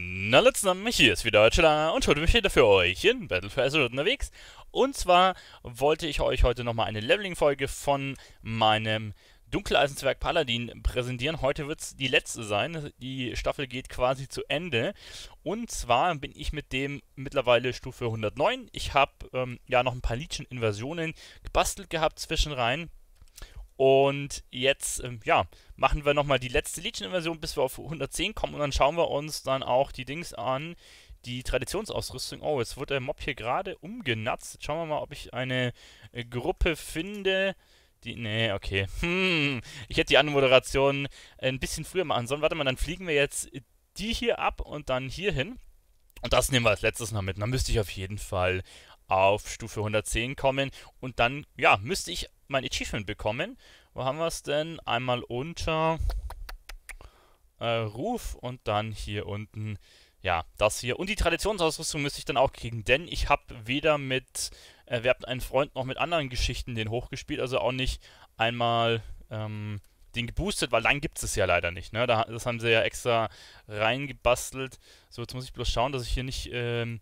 Na Hallo zusammen, hier ist wieder Chilla und heute bin ich wieder für euch in Battle for Azeroth unterwegs. Und zwar wollte ich euch heute nochmal eine Leveling-Folge von meinem Dunkeleisenzwerg Paladin präsentieren. Heute wird es die letzte sein, die Staffel geht quasi zu Ende. Und zwar bin ich mit dem mittlerweile Stufe 109. Ich habe ähm, ja noch ein paar Liedchen-Inversionen gebastelt gehabt zwischenrein und jetzt, ähm, ja, machen wir nochmal die letzte legion inversion bis wir auf 110 kommen und dann schauen wir uns dann auch die Dings an, die Traditionsausrüstung. Oh, jetzt wurde der Mob hier gerade umgenutzt. Jetzt schauen wir mal, ob ich eine äh, Gruppe finde, die, nee, okay. Hm, ich hätte die Anmoderation äh, ein bisschen früher machen sollen. Warte mal, dann fliegen wir jetzt äh, die hier ab und dann hier hin. Und das nehmen wir als letztes noch mit. dann müsste ich auf jeden Fall auf Stufe 110 kommen. Und dann, ja, müsste ich mein Achievement bekommen. Wo haben wir es denn? Einmal unter äh, Ruf und dann hier unten, ja, das hier. Und die Traditionsausrüstung müsste ich dann auch kriegen, denn ich habe weder mit Erwerbt äh, einen Freund noch mit anderen Geschichten den hochgespielt, also auch nicht einmal ähm, den geboostet, weil dann gibt es es ja leider nicht. Ne? Da, das haben sie ja extra reingebastelt. So, jetzt muss ich bloß schauen, dass ich hier nicht ähm,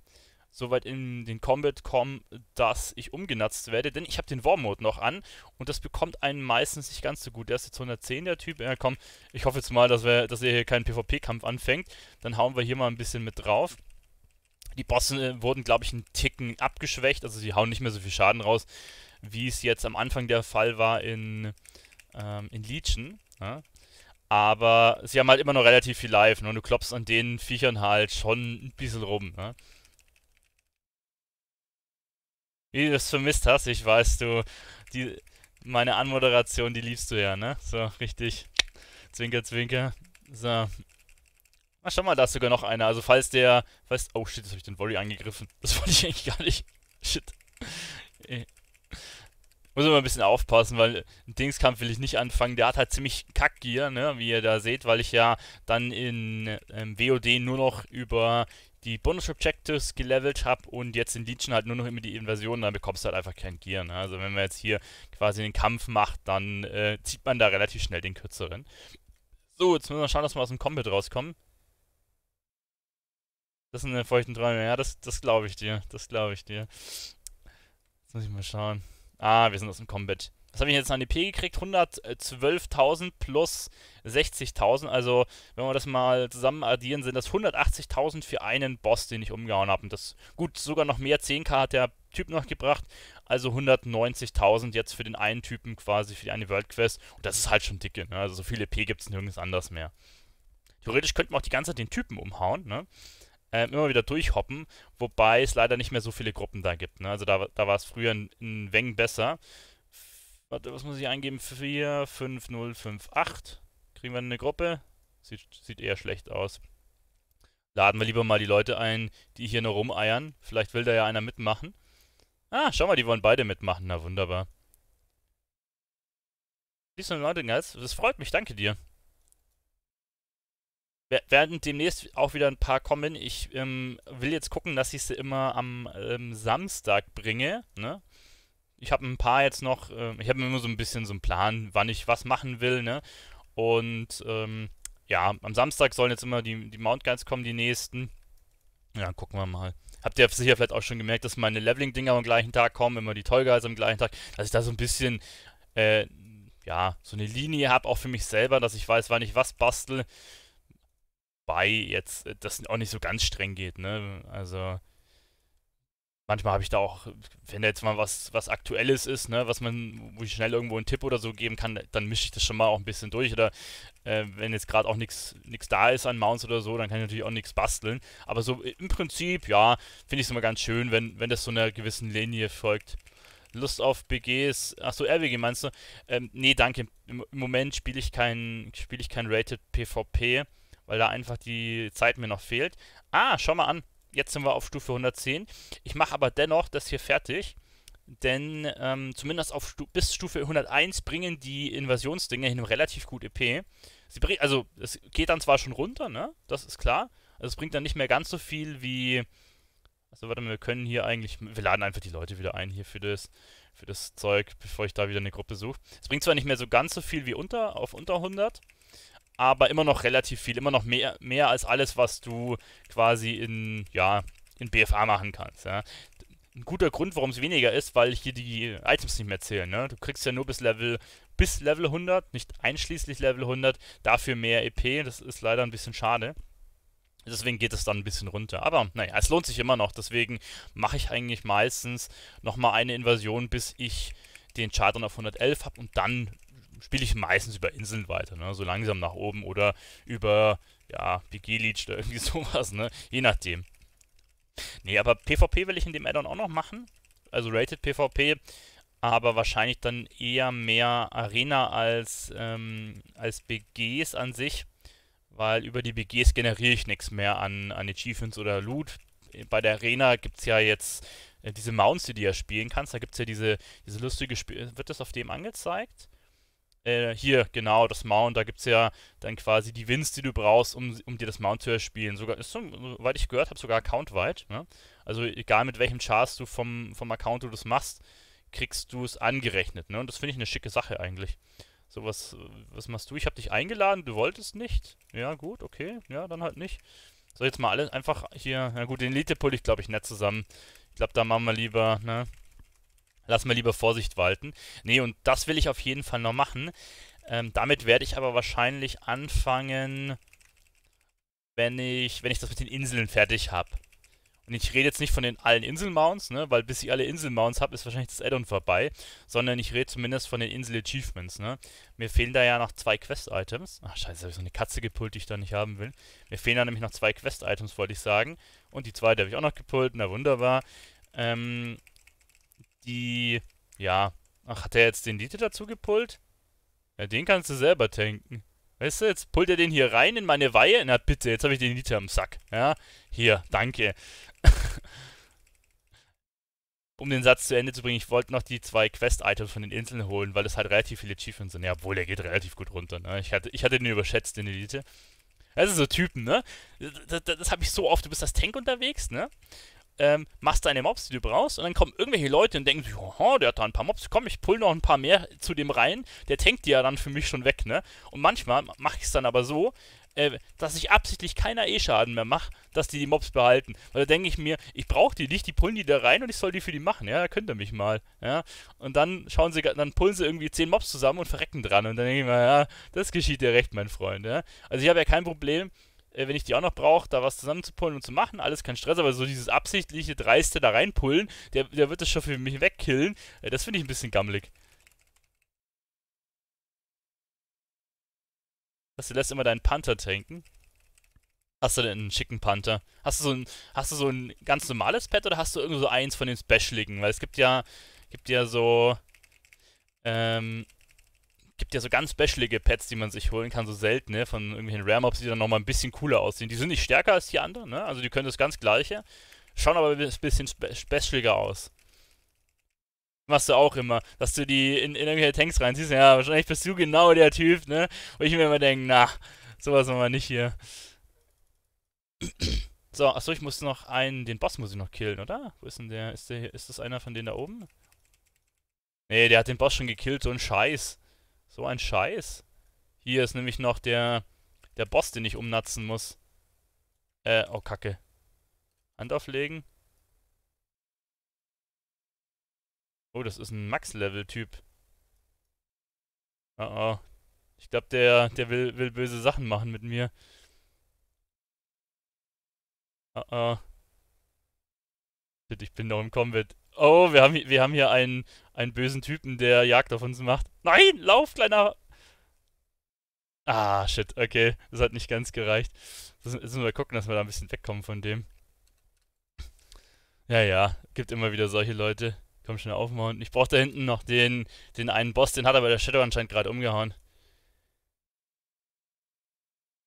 soweit in den Combat komme, dass ich umgenutzt werde, denn ich habe den War-Mode noch an und das bekommt einen meistens nicht ganz so gut. Der ist jetzt 110, der Typ. Ja, komm, ich hoffe jetzt mal, dass, wir, dass er hier keinen PvP-Kampf anfängt. Dann hauen wir hier mal ein bisschen mit drauf. Die Bosse äh, wurden, glaube ich, einen Ticken abgeschwächt, also sie hauen nicht mehr so viel Schaden raus, wie es jetzt am Anfang der Fall war in, ähm, in Legion. Ja? Aber sie haben halt immer noch relativ viel Life, ne? und du klopfst an den Viechern halt schon ein bisschen rum. Ne? wie du es vermisst hast. Ich weiß, du, die, meine Anmoderation, die liebst du ja, ne? So, richtig. Zwinker, zwinker. So. Ach, schau mal, da ist sogar noch einer. Also, falls der, falls, oh shit, jetzt habe ich den Volley angegriffen. Das wollte ich eigentlich gar nicht. Shit. Äh. Muss immer ein bisschen aufpassen, weil einen Dingskampf will ich nicht anfangen. Der hat halt ziemlich Kackgear, ne, wie ihr da seht, weil ich ja dann in ähm, WOD nur noch über die Bonus Objectives gelevelt habe und jetzt in Legion halt nur noch immer die Invasion, dann bekommst du halt einfach kein Gear. Ne? Also wenn man jetzt hier quasi den Kampf macht, dann äh, zieht man da relativ schnell den kürzeren. So, jetzt müssen wir schauen, dass wir aus dem Combat rauskommen. Das sind eine feuchten Träume. Ja, das, das glaube ich dir. Das glaube ich dir. Jetzt muss ich mal schauen. Ah, wir sind aus dem Combat was habe ich jetzt an EP gekriegt? 112.000 plus 60.000. Also, wenn wir das mal zusammen addieren, sind das 180.000 für einen Boss, den ich umgehauen habe. Und das, gut, sogar noch mehr. 10k hat der Typ noch gebracht. Also 190.000 jetzt für den einen Typen quasi, für die eine World Quest. Und das ist halt schon dicke. Ne? Also, so viele EP gibt es nirgends anders mehr. Theoretisch könnten wir auch die ganze Zeit den Typen umhauen, ne? Ähm, immer wieder durchhoppen, wobei es leider nicht mehr so viele Gruppen da gibt. Ne? Also da, da war es früher in, in Weng besser. Warte, was muss ich eingeben? 45058. Kriegen wir eine Gruppe? Sieht, sieht eher schlecht aus. Laden wir lieber mal die Leute ein, die hier nur rumeiern. Vielleicht will da ja einer mitmachen. Ah, schau mal, die wollen beide mitmachen. Na wunderbar. Siehst du Leute, Guys? Das freut mich, danke dir. werden demnächst auch wieder ein paar kommen. Ich ähm, will jetzt gucken, dass ich sie immer am ähm, Samstag bringe. Ne? ich habe ein paar jetzt noch, äh, ich habe immer so ein bisschen so einen Plan, wann ich was machen will, ne? Und ähm, ja, am Samstag sollen jetzt immer die, die Mount Guides kommen, die nächsten. Ja, gucken wir mal. Habt ihr sicher vielleicht auch schon gemerkt, dass meine Leveling-Dinger am gleichen Tag kommen, immer die Toy am gleichen Tag, dass ich da so ein bisschen, äh, ja, so eine Linie habe, auch für mich selber, dass ich weiß, wann ich was bastel. Bei jetzt, äh, das auch nicht so ganz streng geht, ne? Also, manchmal habe ich da auch, wenn da jetzt mal was, was Aktuelles ist, ne, was man, wo ich schnell irgendwo einen Tipp oder so geben kann, dann mische ich das schon mal auch ein bisschen durch. Oder äh, wenn jetzt gerade auch nichts da ist an Mounts oder so, dann kann ich natürlich auch nichts basteln. Aber so im Prinzip, ja, finde ich es immer ganz schön, wenn, wenn das so einer gewissen Linie folgt. Lust auf BGs, achso, RWG meinst du? Ähm, nee, danke. Im, im Moment spiele ich kein, spiele ich kein Rated PvP, weil da einfach die Zeit mir noch fehlt. Ah, schau mal an. Jetzt sind wir auf Stufe 110. Ich mache aber dennoch das hier fertig, denn ähm, zumindest auf Stu bis Stufe 101 bringen die Invasionsdinge hin relativ gut EP. also es geht dann zwar schon runter, ne? Das ist klar. Also es bringt dann nicht mehr ganz so viel wie... Also warte mal, wir können hier eigentlich... Wir laden einfach die Leute wieder ein hier für das für das Zeug, bevor ich da wieder eine Gruppe suche. Es bringt zwar nicht mehr so ganz so viel wie unter auf unter 100, aber immer noch relativ viel, immer noch mehr, mehr als alles, was du quasi in, ja, in BFA machen kannst. Ja. Ein guter Grund, warum es weniger ist, weil hier die Items nicht mehr zählen. Ne? Du kriegst ja nur bis Level bis Level 100, nicht einschließlich Level 100, dafür mehr EP. Das ist leider ein bisschen schade. Deswegen geht es dann ein bisschen runter. Aber naja, es lohnt sich immer noch. Deswegen mache ich eigentlich meistens nochmal eine Invasion, bis ich den Chart auf 111 habe und dann spiele ich meistens über Inseln weiter, ne? so langsam nach oben oder über, ja, PG-Leech oder irgendwie sowas, ne? je nachdem. Nee, aber PvP will ich in dem Addon auch noch machen, also Rated PvP, aber wahrscheinlich dann eher mehr Arena als, ähm, als BGs an sich, weil über die BGs generiere ich nichts mehr an, an Achievements oder Loot. Bei der Arena gibt es ja jetzt äh, diese Mounts, die du ja spielen kannst. Da gibt es ja diese, diese lustige Spiel. Wird das auf dem angezeigt? Äh, hier, genau, das Mount, da gibt es ja dann quasi die Wins, die du brauchst, um, um dir das Mount zu erspielen. Sogar, ist, soweit ich gehört habe, sogar accountweit. Ne? Also egal mit welchem Charts du vom, vom Account du das machst, kriegst du es angerechnet. Ne? Und das finde ich eine schicke Sache eigentlich. So, was, was machst du? Ich habe dich eingeladen, du wolltest nicht. Ja, gut, okay. Ja, dann halt nicht. So, jetzt mal alle einfach hier. Na gut, den Elite pull ich, glaube ich, nett zusammen. Ich glaube, da machen wir lieber, ne? lass wir lieber Vorsicht walten. Nee, und das will ich auf jeden Fall noch machen. Ähm, damit werde ich aber wahrscheinlich anfangen, wenn ich, wenn ich das mit den Inseln fertig habe. Und ich rede jetzt nicht von den allen Inselmounts, ne, weil bis ich alle Inselmounts habe, ist wahrscheinlich das Addon vorbei, sondern ich rede zumindest von den Insel-Achievements, ne. Mir fehlen da ja noch zwei Quest-Items. Ach, scheiße, habe ich so eine Katze gepult, die ich da nicht haben will. Mir fehlen da nämlich noch zwei Quest-Items, wollte ich sagen. Und die zweite habe ich auch noch gepult, na wunderbar. Ähm, die... Ja. Ach, hat er jetzt den Dieter dazu gepullt? Ja, den kannst du selber tanken. Weißt du, jetzt pullt er den hier rein in meine Weihe. Na bitte, jetzt habe ich den Liter im Sack. Ja, hier, danke. um den Satz zu Ende zu bringen, ich wollte noch die zwei Quest-Items von den Inseln holen, weil es halt relativ viele Achievements sind. Ja, obwohl, der geht relativ gut runter. Ne? Ich, hatte, ich hatte den überschätzt, den Elite. Das sind so Typen, ne? Das, das, das habe ich so oft. Du bist das Tank unterwegs, ne? ähm, machst deine Mobs, die du brauchst, und dann kommen irgendwelche Leute und denken sich, oh, der hat da ein paar Mobs, komm, ich pull noch ein paar mehr zu dem rein, der tankt die ja dann für mich schon weg, ne? Und manchmal mache ich es dann aber so, äh, dass ich absichtlich keiner E-Schaden mehr mache, dass die die Mobs behalten. Weil da denke ich mir, ich brauche die nicht, die pullen die da rein und ich soll die für die machen, ja, da könnt ihr mich mal, ja? Und dann schauen sie, dann pullen sie irgendwie 10 Mobs zusammen und verrecken dran, und dann denke ich mir, ja, das geschieht dir recht, mein Freund, ja? Also ich habe ja kein Problem, äh, wenn ich die auch noch brauche, da was zusammenzupullen und zu machen, alles kein Stress, aber so dieses absichtliche Dreiste da reinpullen, der, der wird das schon für mich wegkillen, äh, das finde ich ein bisschen gammelig. Was, du lässt immer deinen Panther tanken? Hast du denn einen schicken Panther? Hast du so ein, hast du so ein ganz normales Pad oder hast du irgendwie so eins von den Specialigen? Weil es gibt ja, gibt ja so, ähm, gibt ja so ganz specialige Pets, die man sich holen kann, so selten, ne, von irgendwelchen Rare Mobs, die dann nochmal ein bisschen cooler aussehen. Die sind nicht stärker als die anderen, ne? Also die können das ganz gleiche, schauen aber ein bisschen spe specialiger aus. Machst du auch immer, dass du die in, in irgendwelche Tanks reinziehst. Ja, wahrscheinlich bist du genau der Typ, ne? Wo ich mir immer denke, na, sowas machen wir nicht hier. So, achso, ich muss noch einen, den Boss muss ich noch killen, oder? Wo ist denn der? Ist, der, ist das einer von denen da oben? Nee, der hat den Boss schon gekillt, so ein Scheiß. So ein Scheiß. Hier ist nämlich noch der, der Boss, den ich umnatzen muss. Äh, oh Kacke. Hand auflegen. Oh, das ist ein Max-Level-Typ. Oh oh. Ich glaube, der, der will, will böse Sachen machen mit mir. Oh oh. Shit, ich bin noch im Combat. Oh, wir haben, wir haben hier einen, einen bösen Typen, der Jagd auf uns macht. Nein, lauf, kleiner... Ah, shit, okay. Das hat nicht ganz gereicht. Jetzt müssen wir gucken, dass wir da ein bisschen wegkommen von dem. Ja, ja, gibt immer wieder solche Leute. Komm schnell auf, Mount. Ich brauche da hinten noch den, den einen Boss, den hat aber der Shadow anscheinend gerade umgehauen.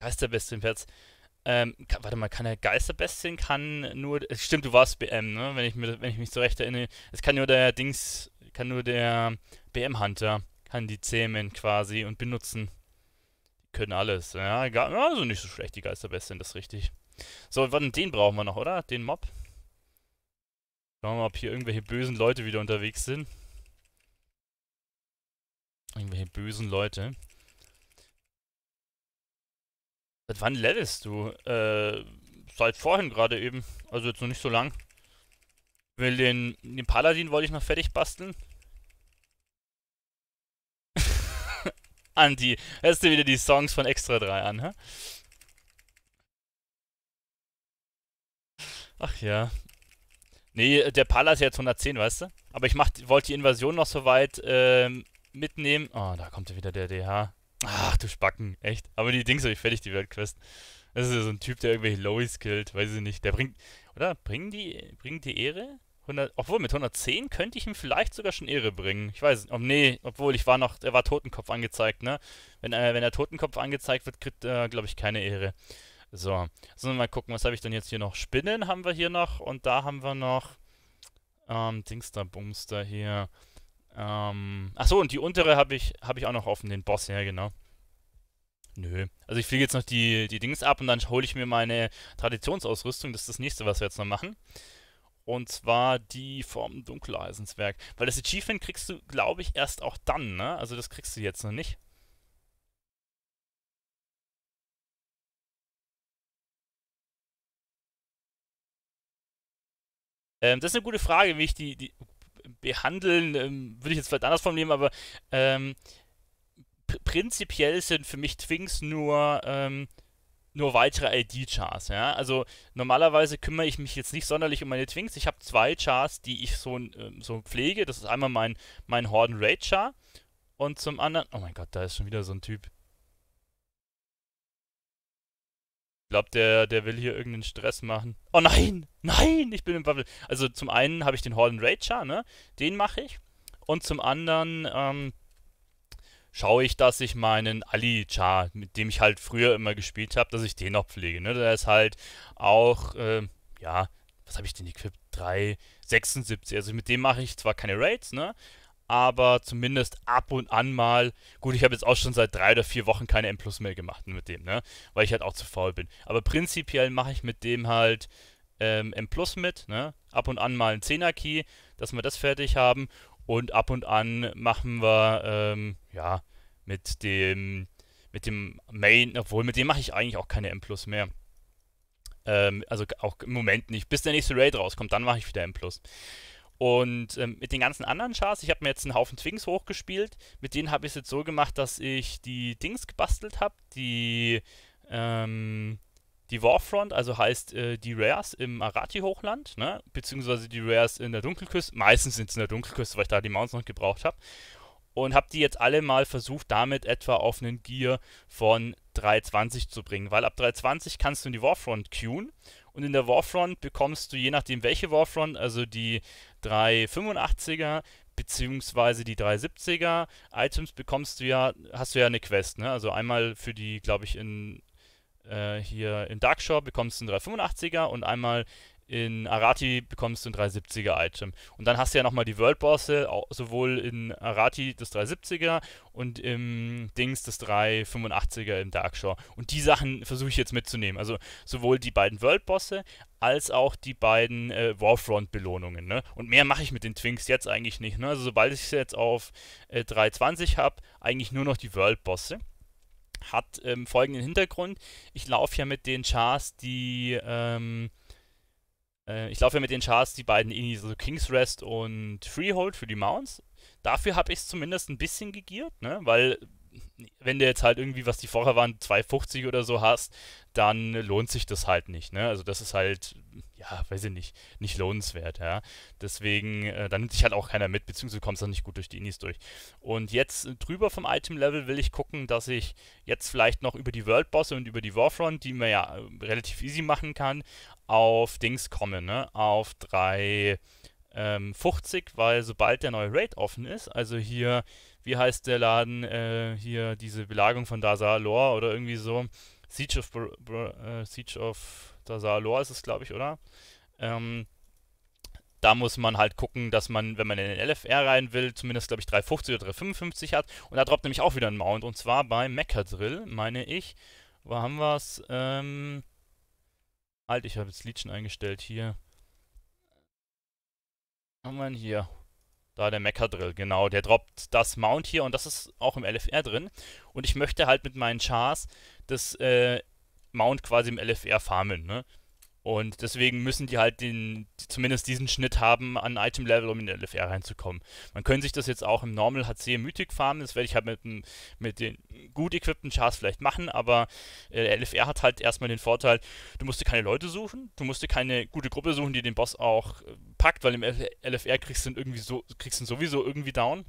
Heißt der beste im Herz. Ähm, warte mal, kann er Geisterbestien? Kann nur. Stimmt, du warst BM, ne? Wenn ich, mir, wenn ich mich zurecht erinnere. Es kann nur der Dings. Kann nur der BM-Hunter. Kann die zähmen quasi und benutzen. Die können alles. Ja, egal. Also nicht so schlecht, die Geisterbestien, das ist richtig. So, wann, den brauchen wir noch, oder? Den Mob. Schauen wir mal, ob hier irgendwelche bösen Leute wieder unterwegs sind. Irgendwelche bösen Leute. Seit wann levelst du? Äh, seit vorhin gerade eben. Also jetzt noch nicht so lang. Will den, den Paladin wollte ich noch fertig basteln. Anti, hörst du wieder die Songs von Extra 3 an, hä? Ach ja. Nee, der Pala ist jetzt 110, weißt du? Aber ich wollte die Invasion noch so weit ähm, mitnehmen. Oh, da kommt wieder der DH. Ach du Spacken, echt. Aber die Dings habe ich fertig, die Weltquest. Das ist ja so ein Typ, der irgendwelche Lowies killt, weiß ich nicht. Der bringt, oder? Bringen die, bringt die Ehre? 100, obwohl, mit 110 könnte ich ihm vielleicht sogar schon Ehre bringen. Ich weiß nicht. Oh, nee, obwohl, ich war noch, er war Totenkopf angezeigt, ne? Wenn, äh, wenn er Totenkopf angezeigt wird, kriegt er, äh, glaube ich, keine Ehre. So, sollen wir mal gucken, was habe ich denn jetzt hier noch? Spinnen haben wir hier noch und da haben wir noch, ähm, Dingster Bumster hier. Ähm, achso, und die untere habe ich, hab ich auch noch offen, den Boss, ja, genau. Nö. Also ich fliege jetzt noch die, die Dings ab und dann hole ich mir meine Traditionsausrüstung. Das ist das nächste, was wir jetzt noch machen. Und zwar die vom Dunkeleisenswerk. Weil das Achievement kriegst du, glaube ich, erst auch dann, ne? Also das kriegst du jetzt noch nicht. Ähm, das ist eine gute Frage, wie ich die, die behandeln, ähm, würde ich jetzt vielleicht anders formulieren, aber ähm, prinzipiell sind für mich Twinks nur, ähm, nur weitere ID-Chars. Ja? Also normalerweise kümmere ich mich jetzt nicht sonderlich um meine Twinks. Ich habe zwei Chars, die ich so, ähm, so pflege. Das ist einmal mein, mein Horden Raid Char und zum anderen. Oh mein Gott, da ist schon wieder so ein Typ. glaube, der, der will hier irgendeinen Stress machen. Oh nein! Nein! Ich bin im Bubble. Also zum einen habe ich den Horden Rager, ne? Den mache ich. Und zum anderen, ähm, schaue ich, dass ich meinen Ali Char, mit dem ich halt früher immer gespielt habe, dass ich den noch pflege. Ne? Der ist halt auch, äh, ja, was habe ich denn equipped? 376. Also mit dem mache ich zwar keine Raids, ne? aber zumindest ab und an mal, gut, ich habe jetzt auch schon seit drei oder vier Wochen keine M Plus mehr gemacht mit dem, ne? Weil ich halt auch zu faul bin. Aber prinzipiell mache ich mit dem halt ähm, M Plus mit, ne? Ab und an mal ein 10er Key, dass wir das fertig haben. Und ab und an machen wir, ähm, ja, mit dem, mit dem Main, obwohl mit dem mache ich eigentlich auch keine M Plus mehr ähm, also auch im Moment nicht. Bis der nächste Raid rauskommt, dann mache ich wieder M. Plus. Und ähm, mit den ganzen anderen Chars, ich habe mir jetzt einen Haufen Twings hochgespielt, mit denen habe ich es jetzt so gemacht, dass ich die Dings gebastelt habe, die, ähm, die Warfront, also heißt äh, die Rares im Arati-Hochland, ne? beziehungsweise die Rares in der Dunkelküste, meistens sind es in der Dunkelküste, weil ich da die Mounts noch gebraucht habe. Und habe die jetzt alle mal versucht, damit etwa auf einen Gear von 320 zu bringen, weil ab 320 kannst du in die Warfront queuen und in der Warfront bekommst du, je nachdem welche Warfront, also die 385er beziehungsweise die 370er Items bekommst du ja, hast du ja eine Quest, ne? Also einmal für die, glaube ich, in äh, hier in Darkshore bekommst du einen 385er und einmal in Arati bekommst du ein 370er-Item. Und dann hast du ja nochmal die World-Bosse, sowohl in Arati das 370er und im Dings das 385er im Darkshore. Und die Sachen versuche ich jetzt mitzunehmen. Also sowohl die beiden World-Bosse als auch die beiden äh, Warfront-Belohnungen. Ne? Und mehr mache ich mit den Twinks jetzt eigentlich nicht. Ne? Also sobald ich es jetzt auf äh, 320 habe, eigentlich nur noch die World-Bosse hat ähm, folgenden Hintergrund. Ich laufe ja mit den Chars, die ähm, äh, ich laufe ja mit den Charts die beiden Inis, also King's Rest und Freehold für die Mounts. Dafür habe ich es zumindest ein bisschen gegiert, ne? weil wenn du jetzt halt irgendwie, was die vorher waren, 2,50 oder so hast, dann lohnt sich das halt nicht. Ne? Also das ist halt, ja, weiß ich nicht, nicht lohnenswert. Ja? Deswegen, äh, dann nimmt sich halt auch keiner mit, beziehungsweise kommst dann nicht gut durch die Indies durch. Und jetzt drüber vom Item-Level will ich gucken, dass ich jetzt vielleicht noch über die World-Bosse und über die Warfront, die man ja äh, relativ easy machen kann, auf Dings komme, ne? auf 3,50, Ähm, weil sobald der neue Raid offen ist, also hier wie heißt der Laden äh, hier, diese Belagerung von Dasalor oder irgendwie so. Siege of, Br Br äh, Siege of Dasalor ist es, glaube ich, oder? Ähm, da muss man halt gucken, dass man, wenn man in den LFR rein will, zumindest, glaube ich, 350 oder 355 hat. Und da droppt nämlich auch wieder ein Mount. Und zwar bei Mechadrill, meine ich. Wo haben wir es? Ähm, halt, ich habe jetzt Legion eingestellt hier. Haben wir ihn hier? Da der Mecha-Drill, genau. Der droppt das Mount hier und das ist auch im LFR drin. Und ich möchte halt mit meinen Chars das äh, Mount quasi im LFR farmen. Ne? Und deswegen müssen die halt den, zumindest diesen Schnitt haben an Item-Level, um in den LFR reinzukommen. Man könnte sich das jetzt auch im Normal HC Mythic farmen, das werde ich halt mit, mit den gut equippten Chars vielleicht machen, aber äh, LFR hat halt erstmal den Vorteil, du musst dir keine Leute suchen, du musst dir keine gute Gruppe suchen, die den Boss auch äh, packt, weil im LFR kriegst du ihn, irgendwie so, kriegst du sowieso irgendwie down.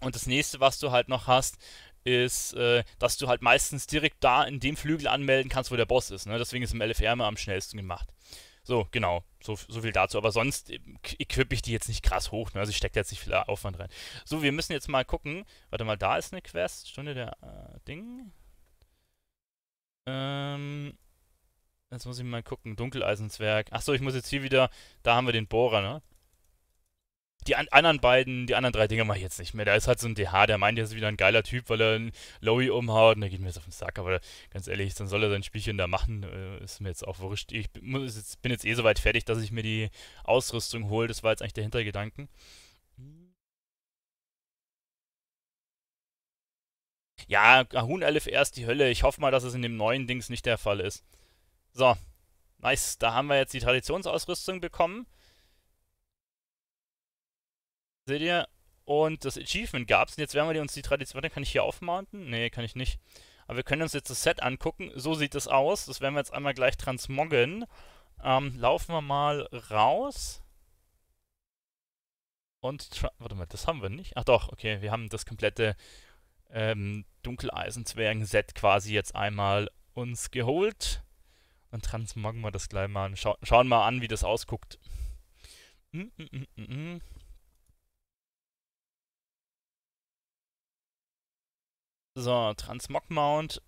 Und das nächste, was du halt noch hast, ist, äh, dass du halt meistens direkt da in dem Flügel anmelden kannst, wo der Boss ist. Ne? Deswegen ist im LFR immer am schnellsten gemacht. So, genau. So, so viel dazu. Aber sonst e-, equip ich die jetzt nicht krass hoch. Ne? Also ich stecke jetzt nicht viel Aufwand rein. So, wir müssen jetzt mal gucken. Warte mal, da ist eine Quest. Stunde der äh, Ding. Ähm, jetzt muss ich mal gucken. Dunkeleisenzwerg. Achso, ich muss jetzt hier wieder. Da haben wir den Bohrer, ne? die an anderen beiden, die anderen drei Dinge mache ich jetzt nicht mehr. Da ist halt so ein DH, der meint, er ist wieder ein geiler Typ, weil er einen Lowy umhaut und der geht mir jetzt auf den Sack. Aber ganz ehrlich, dann soll er sein Spielchen da machen. Äh, ist mir jetzt auch wurscht. Ich muss jetzt, bin jetzt eh soweit fertig, dass ich mir die Ausrüstung hole. Das war jetzt eigentlich der Hintergedanken. Ja, Ahun Elif ist die Hölle. Ich hoffe mal, dass es in dem neuen Dings nicht der Fall ist. So, nice. Da haben wir jetzt die Traditionsausrüstung bekommen. Seht ihr? Und das Achievement gab's. Und jetzt werden wir uns die Tradition... Warte, kann ich hier aufmounten? Nee, kann ich nicht. Aber wir können uns jetzt das Set angucken. So sieht es aus. Das werden wir jetzt einmal gleich transmoggen. Ähm, laufen wir mal raus. Und... Warte mal, das haben wir nicht. Ach doch, okay. Wir haben das komplette ähm, Dunkeleisenzwergen-Set quasi jetzt einmal uns geholt. Und transmoggen wir das gleich mal an. Scha schauen mal an, wie das ausguckt. Mm -mm -mm -mm. mm. So, Transmog Mount.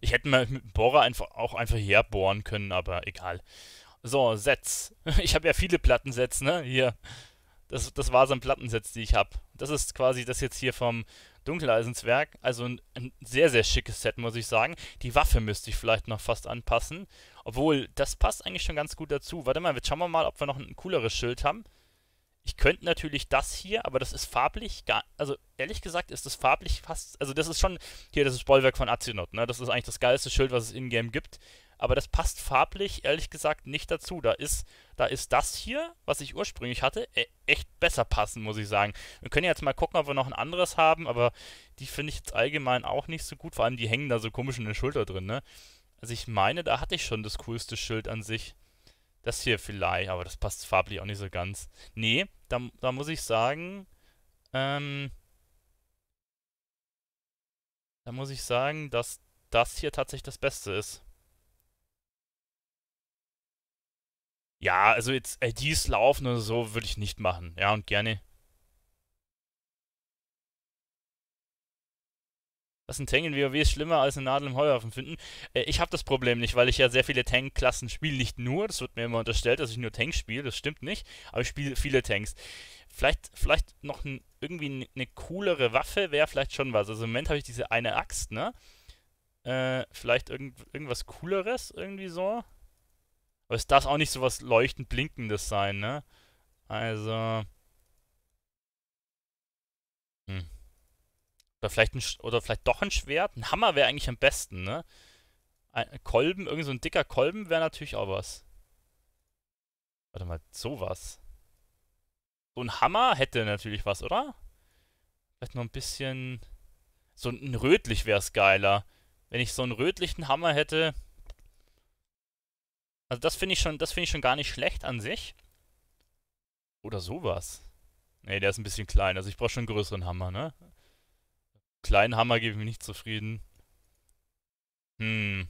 Ich hätte mal mit dem Bohrer einfach, auch einfach hier bohren können, aber egal. So, Sets. Ich habe ja viele Plattensets, ne? Hier. Das, das war so ein Plattensets, die ich habe. Das ist quasi das jetzt hier vom Dunkeleisenswerk. Also ein, ein, sehr, sehr schickes Set, muss ich sagen. Die Waffe müsste ich vielleicht noch fast anpassen. Obwohl, das passt eigentlich schon ganz gut dazu. Warte mal, jetzt schauen wir mal, ob wir noch ein cooleres Schild haben. Ich könnte natürlich das hier, aber das ist farblich gar, also ehrlich gesagt ist das farblich fast, also das ist schon, hier, das ist Bollwerk von Azinot, ne? Das ist eigentlich das geilste Schild, was es in-game gibt. Aber das passt farblich, ehrlich gesagt, nicht dazu. Da ist, da ist das hier, was ich ursprünglich hatte, e-, echt besser passen, muss ich sagen. Wir können jetzt mal gucken, ob wir noch ein anderes haben, aber die finde ich jetzt allgemein auch nicht so gut. Vor allem, die hängen da so komisch in der Schulter drin, ne? Also ich meine, da hatte ich schon das coolste Schild an sich. Das hier vielleicht, aber das passt farblich auch nicht so ganz. Nee, da, da muss ich sagen, ähm, da muss ich sagen, dass das hier tatsächlich das Beste ist. Ja, also jetzt LEDs äh, laufen oder so würde ich nicht machen. Ja, und gerne dass ein Tank in WoW ist schlimmer als eine Nadel im Heuhaufen finden. Äh, ich habe das Problem nicht, weil ich ja sehr viele Tank-Klassen spiele. Nicht nur, das wird mir immer unterstellt, dass ich nur Tanks spiele, das stimmt nicht, aber ich spiele viele Tanks. Vielleicht, vielleicht noch ein, irgendwie eine coolere Waffe wäre vielleicht schon was. Also im Moment habe ich diese eine Axt, ne? Äh, vielleicht irgend, irgendwas cooleres, irgendwie so. Aber es darf auch nicht so was leuchtend blinkendes sein, ne? Also, Oder vielleicht, ein, oder vielleicht doch ein Schwert. Ein Hammer wäre eigentlich am besten, ne? Ein Kolben, irgend so ein dicker Kolben wäre natürlich auch was. Warte mal, sowas. So ein Hammer hätte natürlich was, oder? Vielleicht noch ein bisschen... So ein rötlich wäre es geiler. Wenn ich so einen rötlichen Hammer hätte... Also das finde ich schon, das finde ich schon gar nicht schlecht an sich. Oder sowas. Ne, der ist ein bisschen klein. Also ich brauche schon einen größeren Hammer, ne? Kleinen Hammer gebe ich mich nicht zufrieden. Hm.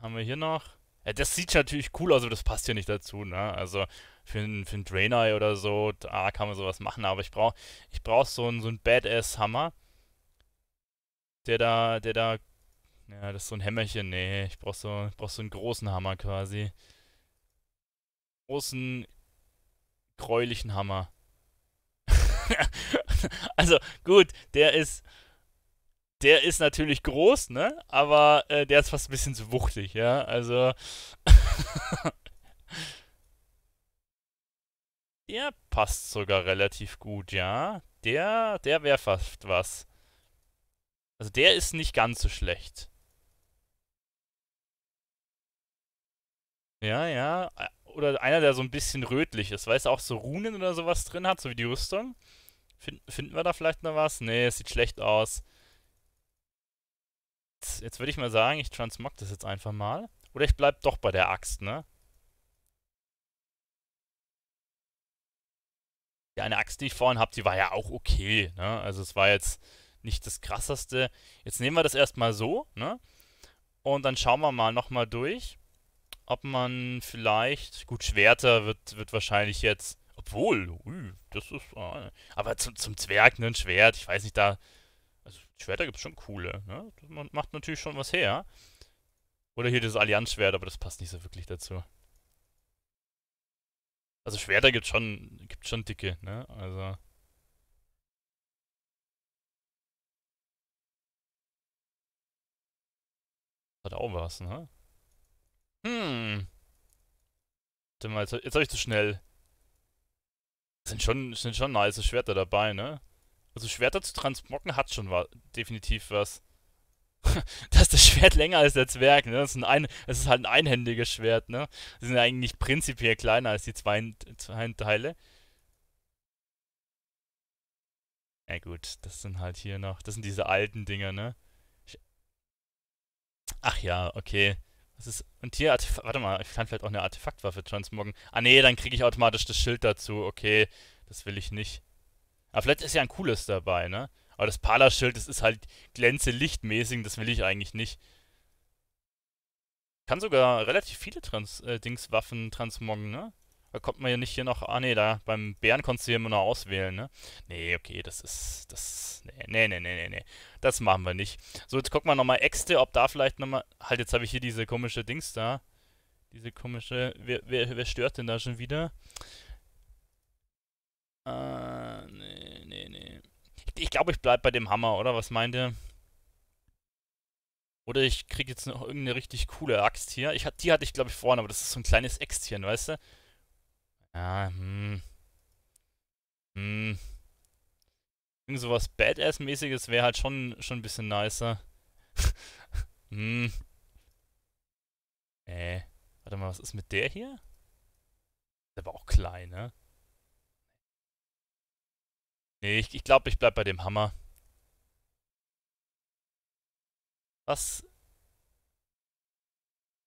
Haben wir hier noch? Ja, das sieht natürlich cool aus, aber das passt hier nicht dazu, ne? Also für einen für Draenei oder so, da kann man sowas machen, aber ich brauche ich brauch so einen, so einen Badass-Hammer. Der da, der da. Ja, das ist so ein Hämmerchen. Nee, ich brauche so, ich brauch so einen großen Hammer quasi. Großen, gräulichen Hammer. also gut, der ist der ist natürlich groß, ne? Aber äh, der ist fast ein bisschen zu wuchtig, ja? Also. der passt sogar relativ gut, ja? Der, der wäre fast was. Also der ist nicht ganz so schlecht. Ja, ja. Äh, oder einer, der so ein bisschen rötlich ist. Weißt du, auch so Runen oder sowas drin hat, so wie die Rüstung. Find, finden wir da vielleicht noch was? Nee, es sieht schlecht aus jetzt, würde ich mal sagen, ich transmog das jetzt einfach mal. Oder ich bleib doch bei der Axt, ne? Ja, eine Axt, die ich vorhin habe, die war ja auch okay, ne? Also es war jetzt nicht das krasseste. Jetzt nehmen wir das erstmal so, ne? Und dann schauen wir mal nochmal durch, ob man vielleicht... Gut, Schwerter wird, wird wahrscheinlich jetzt... Obwohl, ui, das ist... Ah, aber zum, zum Zwerg, ne, ein Schwert, ich weiß nicht, da Schwerter gibt es schon coole, ne? Man macht natürlich schon was her. Oder hier dieses Allianzschwert, aber das passt nicht so wirklich dazu. Also Schwerter gibt schon, gibt schon dicke, ne? Also. Hat auch was, ne? Hm. Warte mal, jetzt, jetzt habe ich zu schnell. Sind schon, sind schon nice Schwerter dabei, ne? Also Schwerter zu transmocken hat schon wa definitiv was. ist das Schwert länger als der Zwerg, ne? Das ist, ein ein das ist halt ein einhändiges Schwert, ne? Die sind eigentlich prinzipiell kleiner als die zwei, zwei Teile. Na ja, gut, das sind halt hier noch, das sind diese alten Dinger, ne? Ach ja, okay. Was ist, und hier, Artef warte mal, ich kann vielleicht auch eine Artefaktwaffe transmoggen. Ah nee, dann kriege ich automatisch das Schild dazu, okay. Das will ich nicht. Aber vielleicht ist ja ein cooles dabei, ne? Aber das Palaschild, das ist halt glänze-lichtmäßig, das will ich eigentlich nicht. Kann sogar relativ viele Trans äh, Dingswaffen transmoggen, ne? Da kommt man ja nicht hier noch. Ah, ne, da beim Bären konntest du hier immer noch auswählen, ne? Nee, okay, das ist. Das. Nee, nee, nee, nee, nee. Das machen wir nicht. So, jetzt gucken wir nochmal Äxte, ob da vielleicht nochmal. Halt, jetzt habe ich hier diese komische Dings da. Diese komische. Wer, wer, wer stört denn da schon wieder? Äh, nee, nee, nee. Ich, ich glaube, ich bleibe bei dem Hammer, oder? Was meint ihr? Oder ich kriege jetzt noch irgendeine richtig coole Axt hier. Ich, die hatte ich, glaube ich, vorne, aber das ist so ein kleines Äxtchen, weißt du? Ja, hm. Hm. Irgend sowas Badass-mäßiges wäre halt schon, schon ein bisschen nicer. hm. Äh. Warte mal, was ist mit der hier? Der war auch klein, ne? Nee, ich, ich glaube, ich bleib bei dem Hammer. Was?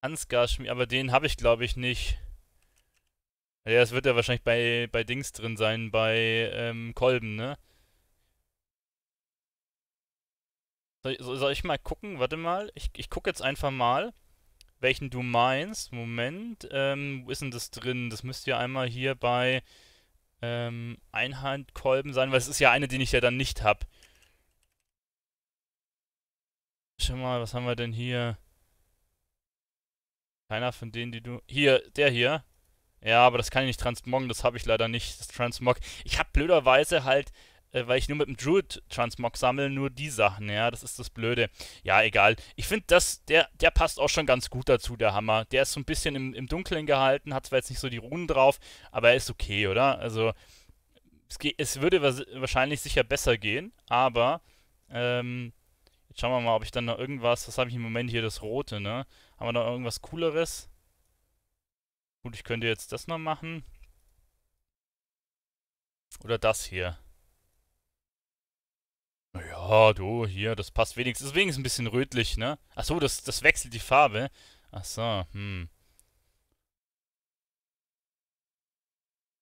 Ansgar Schmied, aber den habe ich glaube ich nicht. Ja, das wird ja wahrscheinlich bei, bei Dings drin sein, bei ähm, Kolben, ne? Soll, soll, ich mal gucken? Warte mal. Ich, ich gucke jetzt einfach mal, welchen du meinst. Moment. Ähm, wo ist denn das drin? Das müsst ihr einmal hier bei ähm, Einhandkolben sein, weil es ist ja eine, die ich ja dann nicht habe. Schau mal, was haben wir denn hier? Keiner von denen, die du... Hier, der hier. Ja, aber das kann ich nicht transmoggen, das habe ich leider nicht, das Transmog. Ich habe blöderweise halt äh, weil ich nur mit dem Druid Transmog sammle, nur die Sachen, ja, das ist das Blöde. Ja, egal. Ich finde, der, der passt auch schon ganz gut dazu, der Hammer. Der ist so ein bisschen im, im Dunkeln gehalten, hat zwar jetzt nicht so die Runen drauf, aber er ist okay, oder? Also, es, es würde wahrscheinlich sicher besser gehen, aber, ähm, jetzt schauen wir mal, ob ich dann noch irgendwas, was habe ich im Moment hier, das Rote, ne? Haben wir noch irgendwas Cooleres? Gut, ich könnte jetzt das noch machen. Oder das hier oh, du, hier, das passt wenigstens. Ist wenigstens ein bisschen rötlich, ne? Achso, das, das wechselt die Farbe. Achso, hm.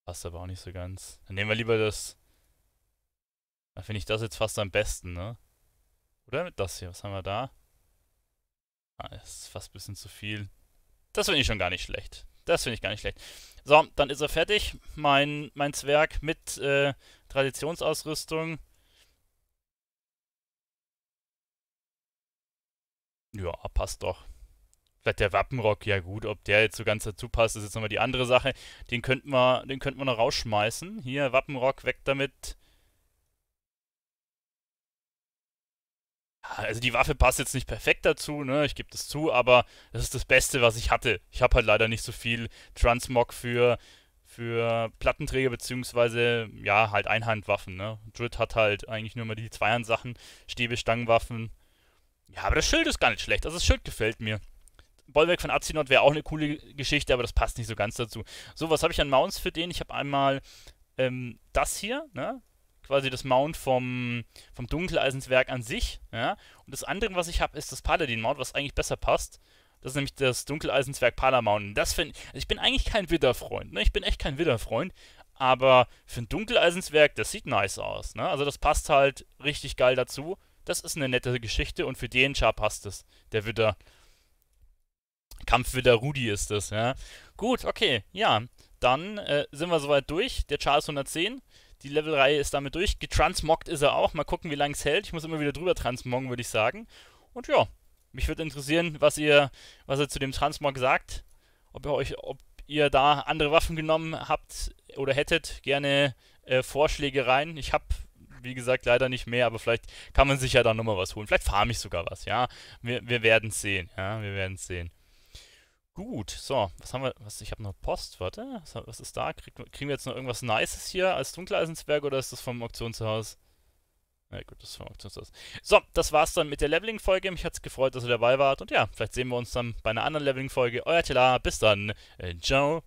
Passt aber auch nicht so ganz. Dann nehmen wir lieber das. Da finde ich das jetzt fast am besten, ne? Oder mit das hier? Was haben wir da? Ah, ist fast ein bisschen zu viel. Das finde ich schon gar nicht schlecht. Das finde ich gar nicht schlecht. So, dann ist er fertig. Mein, mein Zwerg mit äh, Traditionsausrüstung. Ja, passt doch. Vielleicht der Wappenrock, ja gut, ob der jetzt so ganz dazu passt, ist jetzt nochmal die andere Sache. Den könnten wir, den könnten wir noch rausschmeißen. Hier, Wappenrock, weg damit. Also die Waffe passt jetzt nicht perfekt dazu, ne? Ich gebe das zu, aber das ist das Beste, was ich hatte. Ich habe halt leider nicht so viel Transmog für, für Plattenträger, beziehungsweise ja, halt Einhandwaffen, ne? Drit hat halt eigentlich nur mal die Zweihandsachen, Stäbe, Stangenwaffen, ja, aber das Schild ist gar nicht schlecht. Also das Schild gefällt mir. Bollwerk von Absinot wäre auch eine coole Geschichte, aber das passt nicht so ganz dazu. So, was habe ich an Mounts für den? Ich habe einmal ähm, das hier, ne? quasi das Mount vom, vom Dunkeleisenswerk an sich. Ja? Und das andere, was ich habe, ist das Paladin-Mount, was eigentlich besser passt. Das ist nämlich das Dunkeleisenswerk Palamount. Das finde ich, also ich bin eigentlich kein Widderfreund. Ne? Ich bin echt kein Widderfreund. Aber für ein Dunkeleisenswerk, das sieht nice aus. Ne? Also das passt halt richtig geil dazu. Das ist eine nette Geschichte und für den Char passt es. Der Witter. Kampfwitter Rudi ist das, ja. Gut, okay, ja. Dann äh, sind wir soweit durch. Der Char ist 110. Die Levelreihe ist damit durch. Getransmoggt ist er auch. Mal gucken, wie lange es hält. Ich muss immer wieder drüber transmoggen, würde ich sagen. Und ja, mich würde interessieren, was ihr, was ihr zu dem Transmog sagt. Ob ihr euch, ob ihr da andere Waffen genommen habt oder hättet, gerne äh, Vorschläge rein. Ich habe wie gesagt, leider nicht mehr, aber vielleicht kann man sich ja dann nochmal was holen. Vielleicht farme ich sogar was, ja. Wir, wir werden es sehen, ja, wir werden es sehen. Gut, so, was haben wir, was, ich habe noch Post, warte, was, ist da? Krieg, kriegen wir jetzt noch irgendwas Nices hier als Dunkeleisenzwerg oder ist das vom Auktionshaus? Na ja, gut, das ist vom Auktionshaus. So, das war's dann mit der Leveling-Folge. Mich hat's gefreut, dass ihr dabei wart. Und ja, vielleicht sehen wir uns dann bei einer anderen Leveling-Folge. Euer Tela, bis dann. Äh, ciao.